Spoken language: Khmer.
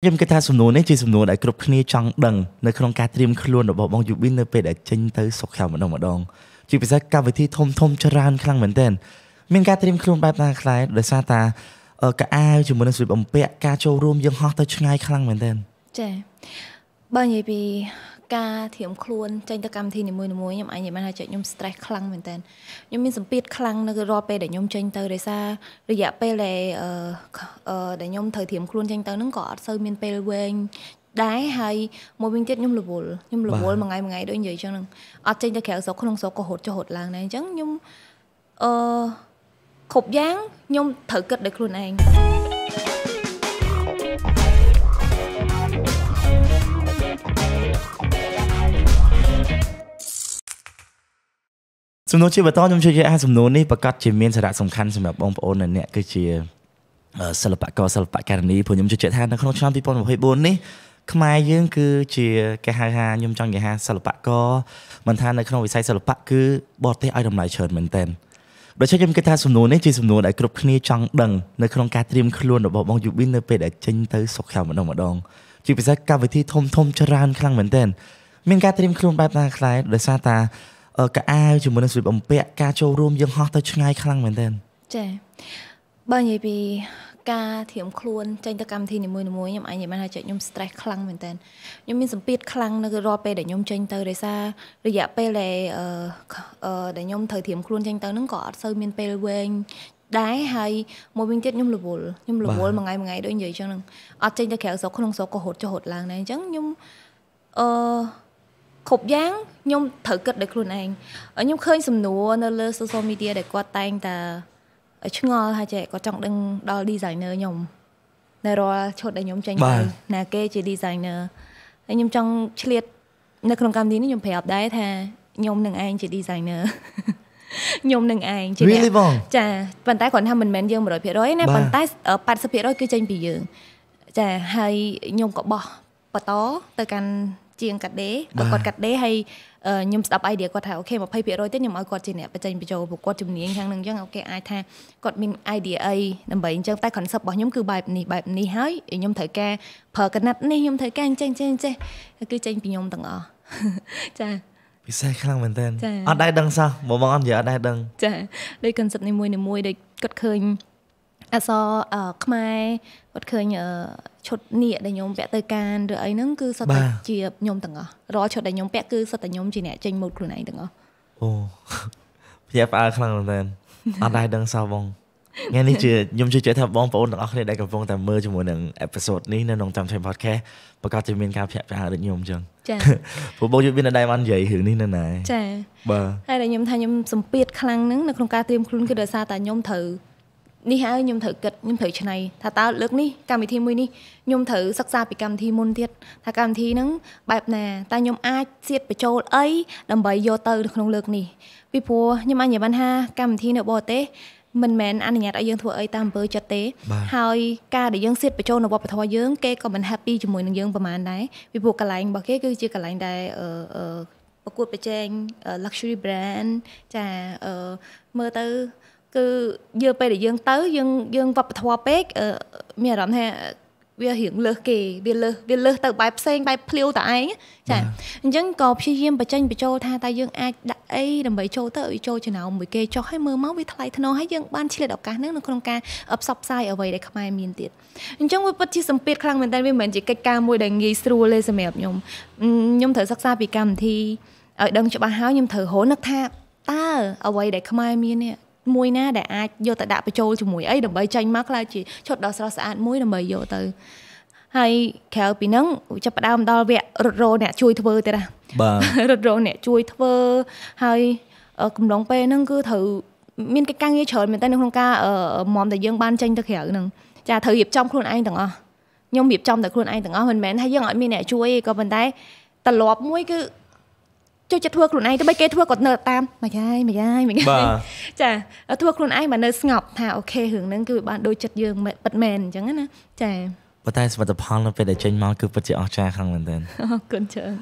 ខ្ញុំគិតថាសំណួរនេះជាសំណួរដែលគ្រប់គ្នាចង់ដឹងនៅក្នុងការត្រៀមខ្លួនរបស់បងយូប៊ីននៅពេលដែលចេញទៅសុកខែម្ដងម្ដងជាពិសេសកម្មវិធីធំធំ ច្រើនខ្លាំងមែនទែនមានការត្រៀមខ្លួនបែបណាខ្លះដោយសារតាកៅអាវជាមួយនឹងស្លៀកបំពាក់ការចូលរួមយើងហោះទៅឆ្ងាយខ្លាំងមែនទែនចា៎បើនិយាយពីការធៀមខ្លួនចេញទៅកម្មវិធីនីមួយៗខ្ញុំអាចនិយាយបានថាចិត្តខ្ញុំ stress ខ្លាំងមែនតើខ្ញុំមានសម្ពាធខ្លាំងនៅរាល់ពេលដែលខ្ញុំចេញទៅដោយសាររយៈពេលដែលអឺដែលខ្ញុំត្រូវធៀមខ្លួនចេញទៅហ្នឹងក៏អត់សូវមានពេលវែងដែរហើយមួយវិញទៀតខ្ញុំរវល់ខ្ញុំរវល់មួយថ្ងៃមួយថ្ងៃដូចនិយាយអញ្ចឹងហ្នឹងអត់ចេញទៅក្រៅស្រុកក្នុងស្រុកក៏រត់ចុះរត់ឡើងដែរអញ្ចឹងខ្ញុំអឺគ្រប់យ៉ាងខ្ញុំត្រូវគិតដោយខ្លួនឯងសំណួរជាបន្តខ្ញុំជឿថាសំណួរនេះប្រកាសជាមានសារៈសំខាន់សម្រាប់បងប្អូនអ្នកគឺជាសិល្បករសិល្បករនីព្រោះខ្ញុំជឿជាក់ថានៅក្នុងឆ្នាំ2024នេះខ្មែរយើងគឺជាគេហៅថាខ្ញុំចង់និយាយថាសិល្បករមិនថានៅក្នុងវិស័យសិល្បៈគឺបរទេសឲ្យតម្លៃច្រើនមែនទែនដូច្នេះខ្ញុំគិតថាសំណួរនេះជាសំណួរដែលគ្រប់គ្នាចង់ដឹងនៅក្នុងការត្រៀមខ្លួនរបស់បងយូប៊ីននៅពេលដែលចេញទៅសុខខ្យល់ម្ដងម្ដងជាពិសេសកម្មវិធីធំធំច្រើនខ្លាំងមែនទែនមានការត្រៀមខ្លួនបែបណាខ្លះដោយសារតាកៅអាវជាមួយនឹងស្លៀកបំពាក់ការចូលរួមយើងហោះទៅឆ្ងាយខ្លាំងមែនទែនចាបើនិយាយពី ការធៀមខ្លួនចេញទៅកម្មវិធីនីមួយៗខ្ញុំអាចនិយាយបានថាចិត្តខ្ញុំ stress ខ្លាំងមែនតើខ្ញុំមានសម្ពាធខ្លាំងនៅរាល់ពេលដែលខ្ញុំចេញទៅដោយសាររយៈពេលដែលអឺដែលខ្ញុំត្រូវធៀមខ្លួនចេញទៅហ្នឹងក៏អត់សូវមានពេលវែងដែរហើយមួយវិញទៀតខ្ញុំរវល់ខ្ញុំរវល់មួយថ្ងៃមួយថ្ងៃដូចនិយាយចឹងហ្នឹងអត់ចេញទៅក្រៅស្រុកក្នុងស្រុកក៏រត់ចុះរត់ឡើងដែរអញ្ចឹងខ្ញុំអឺគ្រប់យ៉ាងខ្ញុំត្រូវគិតដោយខ្លួនឯងខ្ញុំឃើញសំណួរនៅលើ social media ដែលគាត់តែងតែឆ្ងល់ហើយចេះគាត់ចង់ដឹងដល់ designer ខ្ញុំនៅរាល់ឈុតដែលខ្ញុំចេញទៅណាគេជា designer ហើយខ្ញុំចង់ឆ្លៀតនៅក្នុងកម្មវិធីនេះខ្ញុំប្រាប់ដែរថាខ្ញុំនឹងឯងជា designer ខ្ញុំនឹងឯងជាចាប៉ុន្តែគាត់ថាមិនមែនយើង100%ណាប៉ុន្តែ80%គឺចេញពីយើងចាហើយខ្ញុំក៏បោះបន្តទៅកាន់ជាងកាត់ដេរគាត់កាត់ដេរហើយខ្ញុំស្ដាប់ idea គាត់ថាអូខេ20%ទៀតខ្ញុំឲ្យគាត់ជាអ្នកបញ្ចេញបញ្ចូលពួកគាត់ជំនាញខាងនឹងអញ្ចឹងអូខេអាចថាគាត់មាន idea អីដើម្បីអញ្ចឹងតែ concept របស់ខ្ញុំគឺបែបនេះបែបនេះហើយខ្ញុំត្រូវការប្រើកណាត់នេះខ្ញុំត្រូវការអញ្ចឹងចេះចេះគឺចេញពីខ្ញុំទាំងអស់ចាពិសេសខ្លាំងមែនតើអត់ដែរដឹងសោះបងបងអត់និយាយអត់ដែរដឹង ចាដូច concept នេះមួយនេះមួយដូចគាត់ឃើញអសរខ្មែរគាត់ឃើញឈុតនៀកដែលខ្ញុំពាក់ទៅកានឬអីហ្នឹងគឺសុទ្ធតែជាខ្ញុំទាំងអស់រាល់ឈុតដែលខ្ញុំពាក់គឺសុទ្ធតែខ្ញុំជាអ្នកចេញម៉ូដខ្លួនឯងទាំងអស់អូភ្ញាក់ផ្អើលខ្លាំងមែនតើអត់ដែរដឹងសោះបងថ្ងៃនេះជាខ្ញុំជឿជាក់ថាបងប្អូនទាំងអស់គ្នាដែលកំពុងតែមើលជាមួយនឹងអេពីសូតនេះនៅក្នុងតាម Time Podcast ប្រកាសជាមានការភ្ញាក់ផ្អើលដូចខ្ញុំអញ្ចឹងចា៎ព្រោះបងយុទ្ធមានដែរបាននិយាយរឿងនេះនៅណាចា៎បាទហើយតែខ្ញុំថាខ្ញុំសម្ពាធខ្លាំងហ្នឹងនៅក្នុងការត្រៀមខ្លួនគឺដោយសារតែខ្ញុំត្រូវនេះហើយខ្ញុំត្រូវគិតខ្ញុំត្រូវឆ្នៃថាតើលើកនេះកម្មវិធីមួយនេះខ្ញុំត្រូវសិក្សាពីកម្មវិធីមុនទៀតថាកម្មវិធីហ្នឹងបែបណាតើខ្ញុំអាចសៀតបញ្ចូលអីដើម្បីយកទៅ ក្នុងលើកនេះពីព្រោះខ្ញុំអាចនិយាយបានថាកម្មវិធីនៅបរទេសមិនមែនអនុញ្ញាតឲ្យយើងធ្វើអីតាមអំពើចិត្តទេហើយការដែលយើងសៀតបញ្ចូលនៅវប្បធម៌យើងគេក៏មិន happy ជាមួយនឹងយើងប្រហែលដែរពីព្រោះកន្លែងរបស់គេគឺជាកន្លែងដែលអឺប្រកួតប្រជែង luxury brand ចាមើលទៅគឺយើពេលដែលយើងទៅយើងយើងវប្បធម៌ពេកមានអារម្មណ៍ថាវារៀងលើសគេវាលើសវាលើសទៅបែបផ្សេងបែបភ្លាវតឯងចាអញ្ចឹងក៏ព្យាយាមបញ្ចេញបញ្ចូលថាតើយើងអាចដាក់អីដើម្បីចូលទៅឲ្យចូលចំណោមមួយគេចុះឲ្យមើលមកវាថ្លៃថ្នូរហើយយើង បានឆ្លៀតឱកាសហ្នឹងនៅក្នុងការផ្សព្វផ្សាយអ្វីដែលខ្មែរមានទៀតអញ្ចឹងវាពិតជាសម្ពាធខ្លាំងមែនតើវាមិនមែនជាកិច្ចការមួយដែលងាយស្រួលទេសម្រាប់ខ្ញុំខ្ញុំត្រូវសិក្សាពីកម្មវិធីឲ្យដឹងច្បាស់ហើយខ្ញុំត្រូវរកនឹកថា តើ អ្វីដែលខ្មែរមាននេះមួយណាដែលអាចយកទៅដាក់បញ្ចូលជាមួយអីដើម្បីចេញមកខ្លៅជាឈុតដ៏ស្រស់ស្អាតមួយដើម្បីយកទៅហើយក្រៅពីហ្នឹងចាប់ផ្ដើមដល់វគ្គរត់រោអ្នកជួយធ្វើទៀតណាបាទរត់រោអ្នកជួយធ្វើហើយកំឡុងពេលហ្នឹងគឺត្រូវមានកិច្ចការងារច្រើនមែនតើនៅក្នុងការមុំដែលយើងបានចេញទៅក្រៅហ្នឹងចាត្រូវរៀបចំខ្លួនឯងទាំងអស់ខ្ញុំរៀបចំតែខ្លួនឯងទាំងអស់មិនមែនថាយើងអត់មានអ្នកជួយទេក៏ប៉ុន្តែទម្លាប់មួយគឺចូលចិត្តធ្វើខ្លួនឯងទៅបីគេធ្វើគាត់នៅតាមមកយាយមកយាយមកយាយចាធ្វើខ្លួនឯងមកនៅស្ងប់ថាអូខេរឿងហ្នឹងគឺបានដូចចិត្តយើងពិតមែនអញ្ចឹងណាចាប៉ុន្តែសមិទ្ធផលនៅពេលដែលចេញមកគឺពិតជាអស្ចារ្យខ្លាំងមែនទែនអរគុណច្រើន